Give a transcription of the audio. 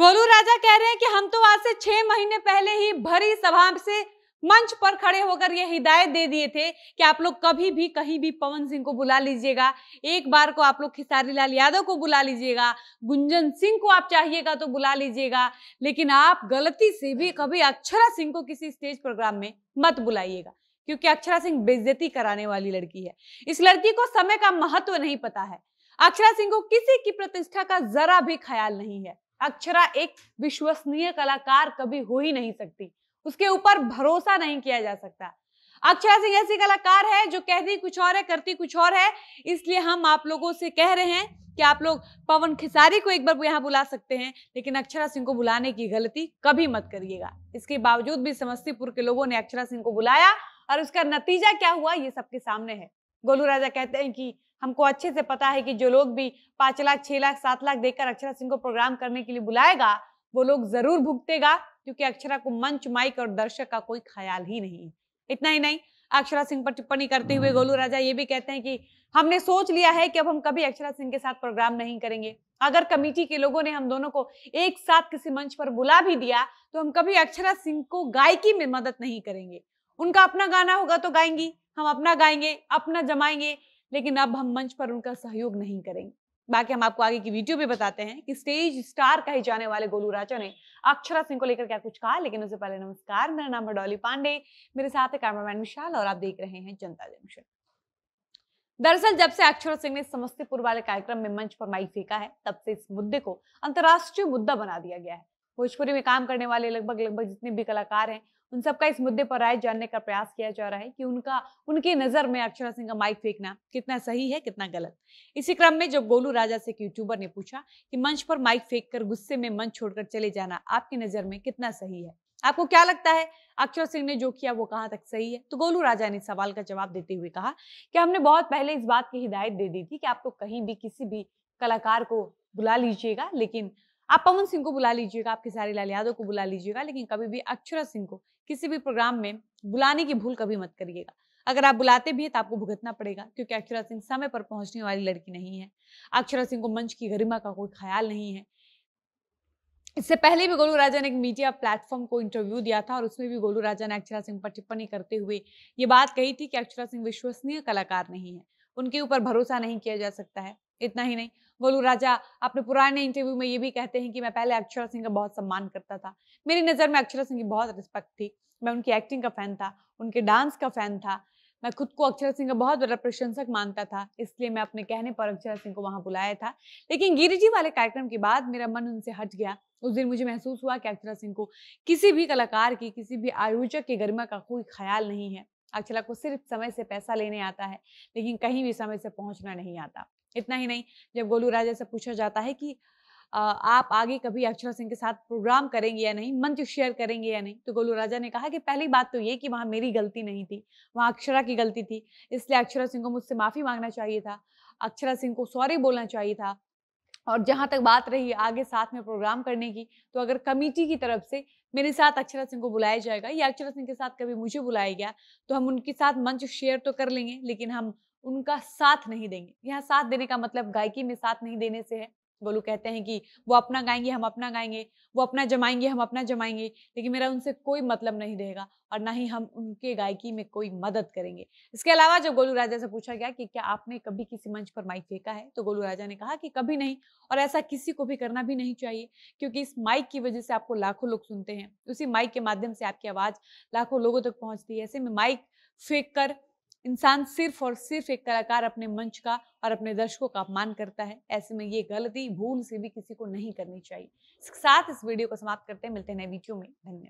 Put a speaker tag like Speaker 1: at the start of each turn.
Speaker 1: गोलू राजा कह रहे हैं कि हम तो आज से छह महीने पहले ही भरी सभा से मंच पर खड़े होकर यह हिदायत दे दिए थे कि आप लोग कभी भी कहीं भी पवन सिंह को बुला लीजिएगा एक बार को आप लोग खिसारी लाल यादव को बुला लीजिएगा गुंजन सिंह को आप चाहिएगा तो बुला लीजिएगा लेकिन आप गलती से भी कभी अक्षरा सिंह को किसी स्टेज प्रोग्राम में मत बुलाइएगा क्योंकि अक्षरा सिंह बेजती कराने वाली लड़की है इस लड़की को समय का महत्व नहीं पता है अक्षरा सिंह को किसी की प्रतिष्ठा का जरा भी ख्याल नहीं है अक्षरा एक विश्वसनीय कलाकार कभी हो ही नहीं सकती उसके ऊपर भरोसा नहीं किया जा सकता अक्षरा सिंह ऐसी कलाकार है जो कहती कुछ और है करती कुछ और है इसलिए हम आप लोगों से कह रहे हैं कि आप लोग पवन खिसारी को एक बार यहाँ बुला सकते हैं लेकिन अक्षरा सिंह को बुलाने की गलती कभी मत करिएगा इसके बावजूद भी समस्तीपुर के लोगों ने अक्षरा सिंह को बुलाया और उसका नतीजा क्या हुआ ये सबके सामने है गोलू राजा कहते हैं कि हमको अच्छे से पता है कि जो लोग भी पांच लाख छह लाख सात लाख देकर अक्षरा सिंह को प्रोग्राम करने के लिए बुलाएगा वो लोग जरूर भुगतेगा क्योंकि अक्षरा को मंच माइक और दर्शक का कोई ख्याल ही नहीं इतना ही नहीं अक्षरा सिंह पर टिप्पणी करते हुए गोलू हम्म। राजा ये भी कहते हैं कि हमने सोच लिया है कि अब हम कभी अक्षरा सिंह के साथ प्रोग्राम नहीं करेंगे अगर कमेटी के लोगों ने हम दोनों को एक साथ किसी मंच पर बुला भी दिया तो हम कभी अक्षरा सिंह को गायकी में मदद नहीं करेंगे उनका अपना गाना होगा तो गाएंगी हम अपना गाएंगे अपना जमाएंगे लेकिन अब हम मंच पर उनका सहयोग नहीं करेंगे बाकी हम आपको आगे की वीडियो भी बताते हैं कि स्टेज स्टार कहे जाने वाले गोलू राजा ने अक्षरा सिंह को लेकर क्या कुछ कहा लेकिन उससे पहले नमस्कार मेरा नाम है डॉली पांडे मेरे साथ है कैमरामैन विशाल और आप देख रहे हैं जनता जंक्शन दरअसल जब से अक्षर सिंह ने समस्तीपुर वाले कार्यक्रम में मंच पर माइक फेंका है तब से इस मुद्दे को अंतर्राष्ट्रीय मुद्दा बना दिया गया है भोजपुरी में काम करने वाले लगभग लगभग जितने भी कलाकार हैं उन सबका इस मुद्दे पर राय जानने का प्रयास किया जा रहा है कि उनका उनकी नज़र में अक्षरा सिंह का माइक फेंकना कितना सही है कितना गलत इसी क्रम में जब गोलू राजा से एक यूट्यूबर ने पूछा कि मंच पर माइक फेंक कर गुस्से में मंच छोड़कर चले जाना आपकी नज़र में कितना सही है आपको क्या लगता है अक्षर सिंह ने जो किया वो कहाँ तक सही है तो गोलू राजा ने सवाल का जवाब देते हुए कहा कि हमने बहुत पहले इस बात की हिदायत दे दी थी कि आपको कहीं भी किसी भी कलाकार को बुला लीजिएगा लेकिन आप पवन सिंह को बुला लीजिएगा आप खिसारी लाल यादव को बुला लीजिएगा लेकिन कभी भी अक्षरा सिंह को किसी भी प्रोग्राम में बुलाने की भूल कभी मत करिएगा अगर आप बुलाते भी हैं तो आपको भुगतना पड़ेगा क्योंकि अक्षरा सिंह समय पर पहुंचने वाली लड़की नहीं है अक्षरा सिंह को मंच की गरिमा का कोई ख्याल नहीं है इससे पहले भी गोलू राजा ने एक मीडिया प्लेटफॉर्म को इंटरव्यू दिया था और उसमें भी गोलू राजा ने अक्षरा सिंह पर टिप्पणी करते हुए ये बात कही थी कि अक्षरा सिंह विश्वसनीय कलाकार नहीं है उनके ऊपर भरोसा नहीं किया जा सकता है इतना ही नहीं बोलू राजा अपने पुराने इंटरव्यू में ये भी कहते हैं कि मैं पहले अक्षरा सिंह का बहुत सम्मान करता था मेरी नज़र में अक्षरा सिंह की बहुत रिस्पेक्ट थी मैं उनकी एक्टिंग का फ़ैन था उनके डांस का फ़ैन था मैं खुद को अक्षरा सिंह का बहुत बड़ा प्रशंसक मानता था इसलिए मैं अपने कहने पर अक्षरा सिंह को वहां बुलाया था लेकिन गिरिजी वाले कार्यक्रम के बाद मेरा मन उनसे हट गया उस दिन मुझे महसूस हुआ कि अक्षरा सिंह को किसी भी कलाकार की किसी भी आयोजक की गरिमा का कोई ख्याल नहीं है अक्षरा को सिर्फ समय से पैसा लेने आता है लेकिन कहीं भी समय से पहुंचना नहीं आता इतना ही नहीं जब गोलू राजा से पूछा जाता है कि आप आगे कभी अक्षरा सिंह के साथ प्रोग्राम करेंगे या नहीं मंच शेयर करेंगे या नहीं तो गोलू राजा ने कहा कि पहली बात तो ये कि वहाँ मेरी गलती नहीं थी वहाँ अक्षरा की गलती थी इसलिए अक्षरा सिंह को मुझसे माफ़ी मांगना चाहिए था अक्षरा सिंह को सॉरी बोलना चाहिए था और जहाँ तक बात रही आगे साथ में प्रोग्राम करने की तो अगर कमेटी की तरफ से मेरे साथ अक्षरा सिंह को बुलाया जाएगा या अक्षरा सिंह के साथ कभी मुझे बुलाया गया तो हम उनके साथ मंच शेयर तो कर लेंगे लेकिन हम उनका साथ नहीं देंगे यहाँ साथ देने का मतलब गायकी में साथ नहीं देने से है गोलू कहते हैं कि वो अपना गाएंगे हम अपना गाएंगे वो अपना जमाएंगे हम अपना जमाएंगे लेकिन मेरा उनसे कोई मतलब नहीं रहेगा और ना ही हम उनके गायकी में कोई मदद करेंगे इसके अलावा जब गोलू राजा से पूछा गया कि क्या आपने कभी किसी मंच पर माइक फेंका है तो गोलू राजा ने कहा कि कभी नहीं और ऐसा किसी को भी करना भी नहीं चाहिए क्योंकि इस माइक की वजह से आपको लाखों लोग सुनते हैं उसी माइक के माध्यम से आपकी आवाज़ लाखों लोगों तक पहुंचती है ऐसे में माइक फेंक कर इंसान सिर्फ और सिर्फ एक कलाकार अपने मंच का और अपने दर्शकों का अपमान करता है ऐसे में ये गलती भूल से भी किसी को नहीं करनी चाहिए साथ इस वीडियो को समाप्त करते हैं मिलते हैं नए वीडियो में धन्यवाद